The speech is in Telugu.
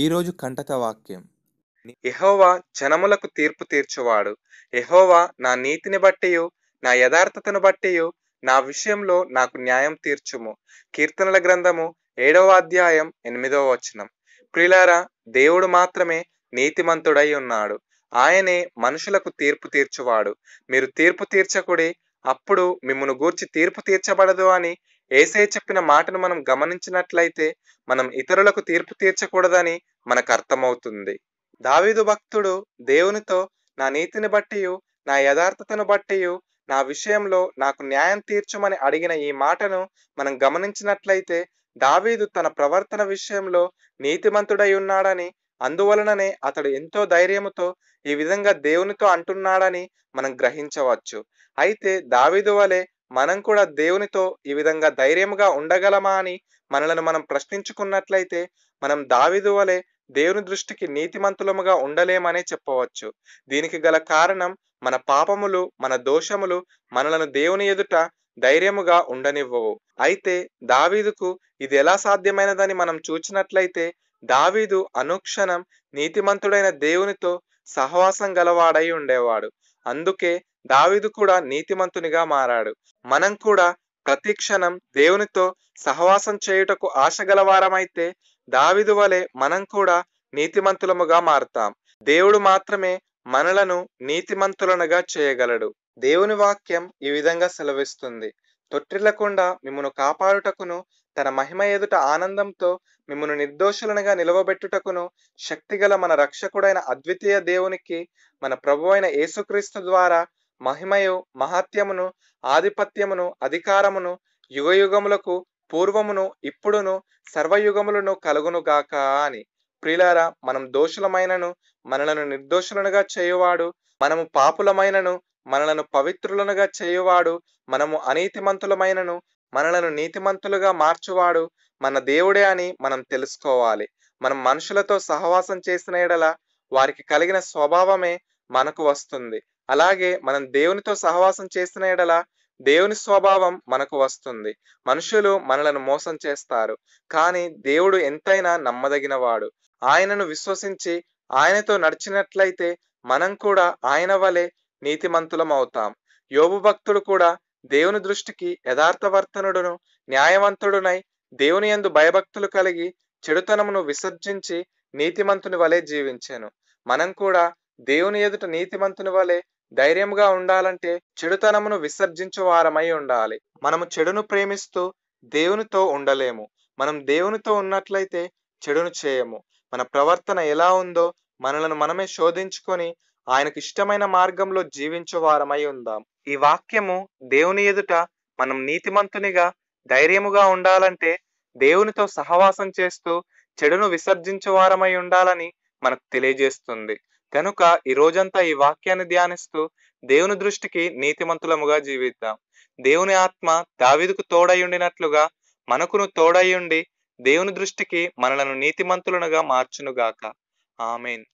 ఈరోజు కంటక వాక్యం ఎహోవా జనములకు తీర్పు తీర్చువాడు ఎహోవా నా నీతిని బట్టి నా యథార్థతను బట్టి నా విషయంలో నాకు న్యాయం తీర్చుము కీర్తనల గ్రంథము ఏడవ అధ్యాయం ఎనిమిదవ వచనం ప్రిలారా దేవుడు మాత్రమే నీతిమంతుడై ఉన్నాడు ఆయనే మనుషులకు తీర్పు తీర్చువాడు మీరు తీర్పు తీర్చకుడి అప్పుడు మిమ్మను గూర్చి తీర్పు తీర్చబడదు అని ఏసై చెప్పిన మాటను మనం గమనించినట్లయితే మనం ఇతరులకు తీర్పు తీర్చకూడదని మనకు అర్థమవుతుంది దావీదు భక్తుడు దేవునితో నా నీతిని బట్టి నా యథార్థతను బట్టి నా విషయంలో నాకు న్యాయం తీర్చమని అడిగిన ఈ మాటను మనం గమనించినట్లయితే దావీదు తన ప్రవర్తన విషయంలో నీతిమంతుడై ఉన్నాడని అందువలననే అతడు ఎంతో ధైర్యముతో ఈ విధంగా దేవునితో అంటున్నాడని మనం గ్రహించవచ్చు అయితే దావీదు వలె మనం కూడా దేవునితో ఈ విధంగా ధైర్యంగా ఉండగలమా అని మనలను మనం ప్రశ్నించుకున్నట్లయితే మనం దావిదు వలె దేవుని దృష్టికి నీతిమంతులముగా ఉండలేమనే చెప్పవచ్చు దీనికి గల కారణం మన పాపములు మన దోషములు మనలను దేవుని ఎదుట ధైర్యముగా ఉండనివ్వవు అయితే దావీదుకు ఇది ఎలా సాధ్యమైనదని మనం చూచినట్లయితే దావీదు అనుక్షణం నీతిమంతుడైన దేవునితో సహవాసం గలవాడై ఉండేవాడు అందుకే దావిదు కూడా నీతిమంతునిగా మారాడు మనం కూడా ప్రతి క్షణం దేవునితో సహవాసం చేయుటకు ఆశ గలవారమైతే దావిదు వలె మనం కూడా నీతిమంతులముగా మారుతాం దేవుడు మాత్రమే మనలను నీతిమంతులనుగా చేయగలడు దేవుని వాక్యం ఈ విధంగా సెలవిస్తుంది తొట్టిల్లకుండా మిమ్మను కాపాడుటకును తన మహిమ ఎదుట ఆనందంతో మిమ్మను నిర్దోషులనుగా నిలవబెట్టుటకును శక్తిగల మన రక్షకుడైన అద్వితీయ దేవునికి మన ప్రభు అయిన యేసుక్రీస్తు ద్వారా మహిమయు మహాత్యమును ఆధిపత్యమును అధికారమును యుగయుగములకు పూర్వమును ఇప్పుడును సర్వయుగములను కలుగునుగాక అని ప్రియులారా మనం దోషులమైనను మనలను నిర్దోషులనుగా చేయువాడు మనము పాపులమైనను మనలను పవిత్రులనుగా చేయువాడు మనము అనీతిమంతులమైనను మనలను నీతిమంతులుగా మార్చువాడు మన దేవుడే అని మనం తెలుసుకోవాలి మనం మనుషులతో సహవాసం చేసిన ఎడల వారికి కలిగిన స్వభావమే మనకు వస్తుంది అలాగే మనం దేవునితో సహవాసం చేసిన ఎడల దేవుని స్వభావం మనకు వస్తుంది మనుషులు మనలను మోసం చేస్తారు కానీ దేవుడు ఎంతైనా నమ్మదగినవాడు ఆయనను విశ్వసించి ఆయనతో నడిచినట్లయితే మనం కూడా ఆయన వలె నీతిమంతులం అవుతాం యోగు భక్తుడు కూడా దేవుని దృష్టికి యథార్థవర్తనుడును న్యాయవంతుడునై దేవుని ఎందు భయభక్తులు కలిగి చెడుతనమును విసర్జించి నీతిమంతుని వలె జీవించాను మనం కూడా దేవుని ఎదుట నీతిమంతుని వలె ధైర్యంగా ఉండాలంటే చెడుతనమును విసర్జించు వారమై ఉండాలి మనము చెడును ప్రేమిస్తూ దేవునితో ఉండలేము మనం దేవునితో ఉన్నట్లయితే చెడును చేయము మన ప్రవర్తన ఎలా ఉందో మనలను మనమే శోధించుకొని ఆయనకు ఇష్టమైన మార్గంలో జీవించు వారమై ఉందాం ఈ వాక్యము దేవుని ఎదుట మనం నీతిమంతునిగా ధైర్యముగా ఉండాలంటే దేవునితో సహవాసం చేస్తూ చెడును విసర్జించు వారమై ఉండాలని మనకు తెలియజేస్తుంది కనుక ఈ రోజంతా ఈ వాక్యాన్ని ధ్యానిస్తూ దేవుని దృష్టికి నీతిమంతులముగా జీవిద్దాం దేవుని ఆత్మ దావిదుకు తోడై ఉండినట్లుగా మనకును తోడై ఉండి దేవుని దృష్టికి మనలను నీతిమంతులనుగా మార్చునుగాక ఆమెన్